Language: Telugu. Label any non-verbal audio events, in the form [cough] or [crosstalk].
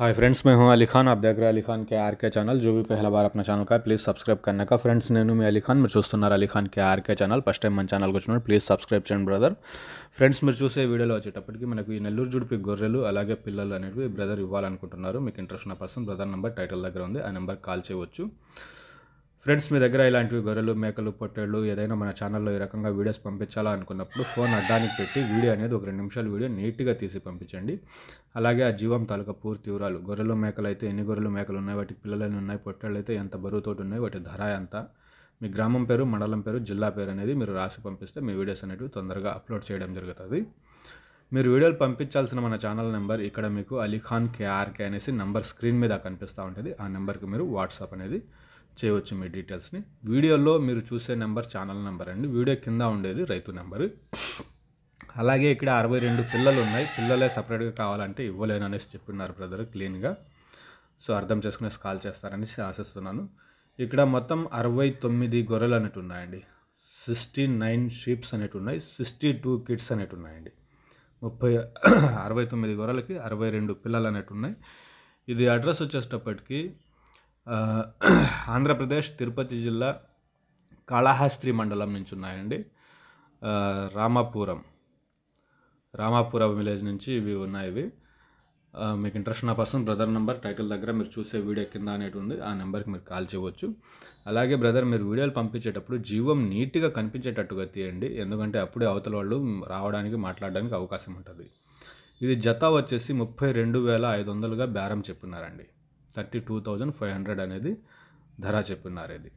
హాయ్ ఫ్రెండ్స్ మేము हूं అలీ ఖాన్ आप देख रहे हैं अली खान के आर के चैनल जो ఛానల్ का ప్లీజ్ సబ్స్క్రైబ్ కన్నా ఫ్రెండ్స్ నేను మీ అలీ ఖాన్ మీరు చూస్తున్నారు Ali Khan K RK channel first time మన ఛానల్కి వచ్చినారు ప్లీజ్ సబ్స్క్రైబ్ చేయండి బ్రదర్ ఫ్రెండ్స్ మీరు చూసే వీడియోలో వచ్చేటప్పటికి మనకు ఈ నెల్లూరు జుడిపి గొర్రెలు అలాగే పిల్లలు అనేవి బ్రదర్ ఇవ్వాలనుకుంటున్నారు మీకు ఇంట్రెస్ట్ ఉన్న పర్సన్ బ్రదర్ నెంబర్ టైటిల్ దగ్గర ఉంది ఆ నెంబర్ కాల్ చేయవచ్చు ఫ్రెండ్స్ మీ దగ్గర ఇలాంటివి గొర్రెలు మేకలు పొట్టేళ్ళు ఏదైనా మన ఛానల్లో ఈ రకంగా వీడియోస్ పంపించాలా అనుకున్నప్పుడు ఫోన్ అడ్డానికి పెట్టి వీడియో అనేది ఒక రెండు నిమిషాల వీడియో నీట్గా తీసి పంపించండి అలాగే ఆ జీవం తాలూకా పూర్తి వివరాలు గొర్రెలు మేకలు అయితే ఎన్ని గొర్రెలు మేకలు ఉన్నాయి వాటికి పిల్లలన్నీ ఉన్నాయి పొట్టేళ్ళు అయితే ఎంత బరువుతోటి ఉన్నాయి వాటి ధర ఎంత మీ గ్రామం పేరు మండలం పేరు జిల్లా పేరు అనేది మీరు రాసి పంపిస్తే మీ వీడియోస్ అనేవి తొందరగా అప్లోడ్ చేయడం జరుగుతుంది మీరు వీడియోలు పంపించాల్సిన మన ఛానల్ నెంబర్ ఇక్కడ మీకు అలీఖాన్ కేఆర్కే అనేసి నెంబర్ స్క్రీన్ మీద కనిపిస్తూ ఉంటుంది ఆ నెంబర్కి మీరు వాట్సాప్ అనేది చేయవచ్చు మీ డీటెయిల్స్ని వీడియోలో మీరు చూసే నెంబర్ ఛానల్ నెంబర్ అండి వీడియో కింద ఉండేది రైతు నెంబరు అలాగే ఇక్కడ అరవై రెండు పిల్లలు ఉన్నాయి పిల్లలే సపరేట్గా కావాలంటే ఇవ్వలేను అనేసి చెప్పిన్నారు బ్రదర్ క్లీన్గా సో అర్థం చేసుకునేసి కాల్ చేస్తారనేసి ఆశిస్తున్నాను ఇక్కడ మొత్తం అరవై తొమ్మిది గొర్రెలు అనేటి ఉన్నాయండి సిక్స్టీ నైన్ షీప్స్ అనేటి ఉన్నాయి సిక్స్టీ టూ కిడ్స్ అనేటి ఉన్నాయండి ముప్పై [clears throat] అరవై తొమ్మిది గొర్రెలకి అరవై రెండు పిల్లలు అనేటు ఉన్నాయి ఇది అడ్రస్ వచ్చేటప్పటికి [clears throat] ఆంధ్రప్రదేశ్ తిరుపతి జిల్లా కాళహాస్త్రి మండలం నుంచి ఉన్నాయండి రామాపురం రామాపురం విలేజ్ నుంచి ఇవి ఉన్నాయి ఇవి మీకు ఇంట్రెస్ట్ ఉన్న పర్సన్ బ్రదర్ నెంబర్ టైటిల్ దగ్గర మీరు చూసే వీడియో కింద అనేటి ఉంది ఆ నెంబర్కి మీరు కాల్ చేయవచ్చు అలాగే బ్రదర్ మీరు వీడియోలు పంపించేటప్పుడు జీవం నీట్గా కనిపించేటట్టుగా తీయండి ఎందుకంటే అప్పుడే అవతల వాళ్ళు రావడానికి మాట్లాడడానికి అవకాశం ఉంటుంది ఇది జత వచ్చేసి ముప్పై రెండు వేల ఐదు వందలుగా బేరం చెప్పినారండి thirty two thousand five hundred అనేది ధర చెప్పినారు ఇది